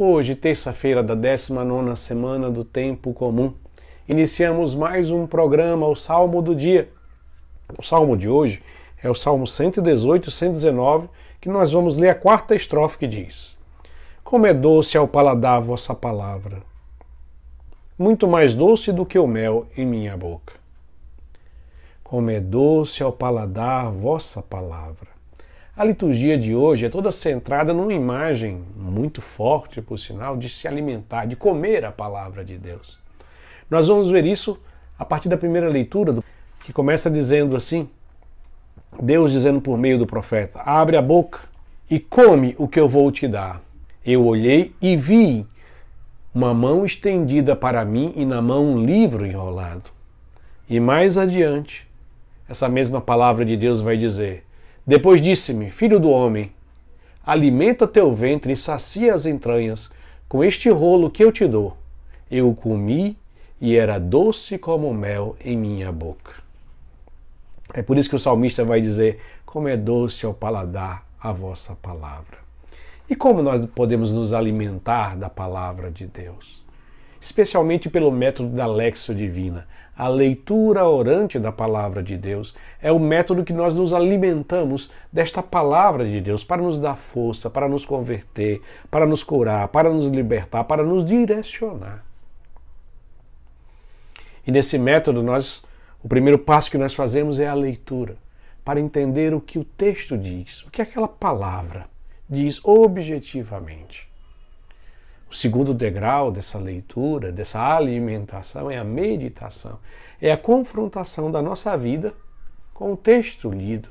Hoje, terça-feira da 19 semana do Tempo Comum, iniciamos mais um programa, o Salmo do Dia. O salmo de hoje é o Salmo 118, 119, que nós vamos ler a quarta estrofe que diz: Como é doce ao paladar vossa palavra, muito mais doce do que o mel em minha boca. Como é doce ao paladar vossa palavra a liturgia de hoje é toda centrada numa imagem muito forte, por sinal, de se alimentar, de comer a palavra de Deus. Nós vamos ver isso a partir da primeira leitura, que começa dizendo assim: Deus dizendo por meio do profeta: Abre a boca e come o que eu vou te dar. Eu olhei e vi uma mão estendida para mim e na mão um livro enrolado. E mais adiante, essa mesma palavra de Deus vai dizer: depois disse-me: Filho do homem, alimenta teu ventre e sacia as entranhas com este rolo que eu te dou. Eu o comi e era doce como mel em minha boca. É por isso que o salmista vai dizer: Como é doce ao paladar a vossa palavra. E como nós podemos nos alimentar da palavra de Deus? especialmente pelo método da Lexo Divina. A leitura orante da palavra de Deus é o método que nós nos alimentamos desta palavra de Deus para nos dar força, para nos converter, para nos curar, para nos libertar, para nos direcionar. E nesse método nós o primeiro passo que nós fazemos é a leitura, para entender o que o texto diz, o que aquela palavra diz objetivamente. O segundo degrau dessa leitura, dessa alimentação, é a meditação, é a confrontação da nossa vida com o texto lido.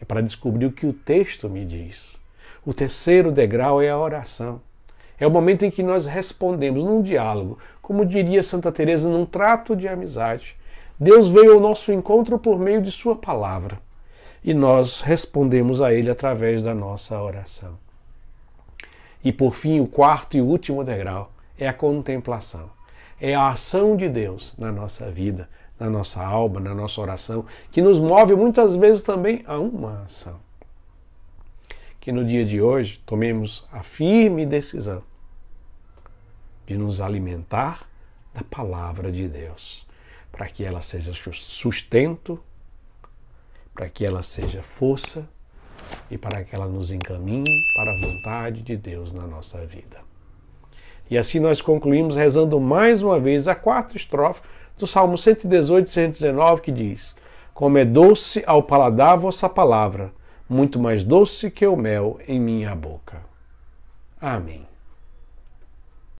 É para descobrir o que o texto me diz. O terceiro degrau é a oração. É o momento em que nós respondemos num diálogo, como diria Santa Teresa, num trato de amizade. Deus veio ao nosso encontro por meio de sua palavra, e nós respondemos a ele através da nossa oração. E por fim, o quarto e último degrau é a contemplação. É a ação de Deus na nossa vida, na nossa alma, na nossa oração, que nos move muitas vezes também a uma ação. Que no dia de hoje tomemos a firme decisão de nos alimentar da palavra de Deus, para que ela seja sustento, para que ela seja força e para que ela nos encaminhe para a vontade de Deus na nossa vida. E assim nós concluímos rezando mais uma vez a quarta estrofe do Salmo 118 e 119 que diz: Como é doce ao paladar vossa palavra, muito mais doce que o mel em minha boca. Amém.